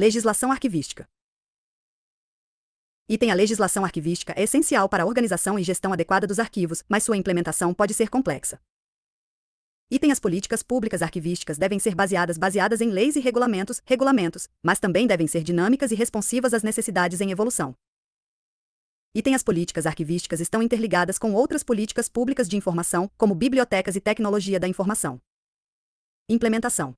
Legislação arquivística. Item A legislação arquivística é essencial para a organização e gestão adequada dos arquivos, mas sua implementação pode ser complexa. Item As políticas públicas arquivísticas devem ser baseadas baseadas em leis e regulamentos, regulamentos, mas também devem ser dinâmicas e responsivas às necessidades em evolução. Item As políticas arquivísticas estão interligadas com outras políticas públicas de informação, como bibliotecas e tecnologia da informação. Implementação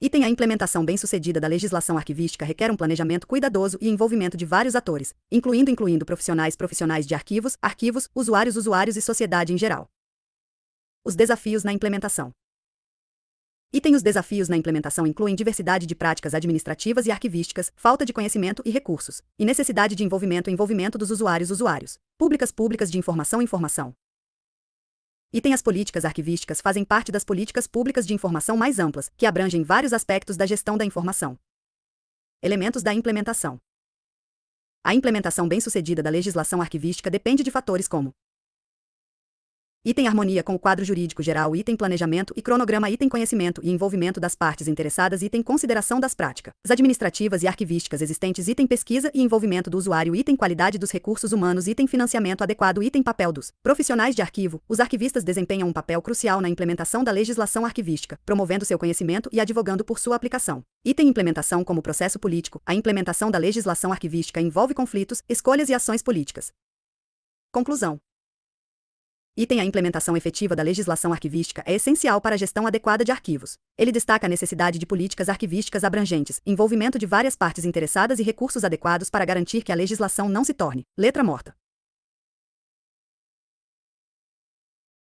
Item A implementação bem-sucedida da legislação arquivística requer um planejamento cuidadoso e envolvimento de vários atores, incluindo incluindo profissionais profissionais de arquivos, arquivos, usuários usuários e sociedade em geral. Os desafios na implementação. Item Os desafios na implementação incluem diversidade de práticas administrativas e arquivísticas, falta de conhecimento e recursos, e necessidade de envolvimento envolvimento dos usuários usuários, públicas públicas de informação informação, Item as políticas arquivísticas fazem parte das políticas públicas de informação mais amplas, que abrangem vários aspectos da gestão da informação. Elementos da implementação. A implementação bem-sucedida da legislação arquivística depende de fatores como Item harmonia com o quadro jurídico geral, item planejamento e cronograma, item conhecimento e envolvimento das partes interessadas, item consideração das práticas administrativas e arquivísticas existentes, item pesquisa e envolvimento do usuário, item qualidade dos recursos humanos, item financiamento adequado, item papel dos profissionais de arquivo. Os arquivistas desempenham um papel crucial na implementação da legislação arquivística, promovendo seu conhecimento e advogando por sua aplicação. Item implementação como processo político. A implementação da legislação arquivística envolve conflitos, escolhas e ações políticas. Conclusão. Item A implementação efetiva da legislação arquivística é essencial para a gestão adequada de arquivos. Ele destaca a necessidade de políticas arquivísticas abrangentes, envolvimento de várias partes interessadas e recursos adequados para garantir que a legislação não se torne letra morta.